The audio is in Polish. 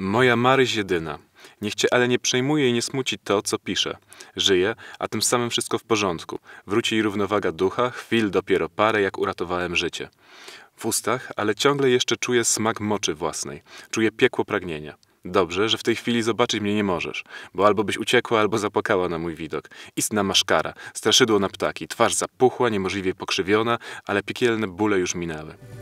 Moja Maryś jedyna. Niech cię ale nie przejmuje i nie smuci to, co pisze. Żyje, a tym samym wszystko w porządku. Wróci jej równowaga ducha, chwil dopiero parę, jak uratowałem życie. W ustach, ale ciągle jeszcze czuję smak moczy własnej. Czuję piekło pragnienia. Dobrze, że w tej chwili zobaczyć mnie nie możesz, bo albo byś uciekła, albo zapłakała na mój widok. Istna maszkara, straszydło na ptaki, twarz zapuchła, niemożliwie pokrzywiona, ale piekielne bóle już minęły.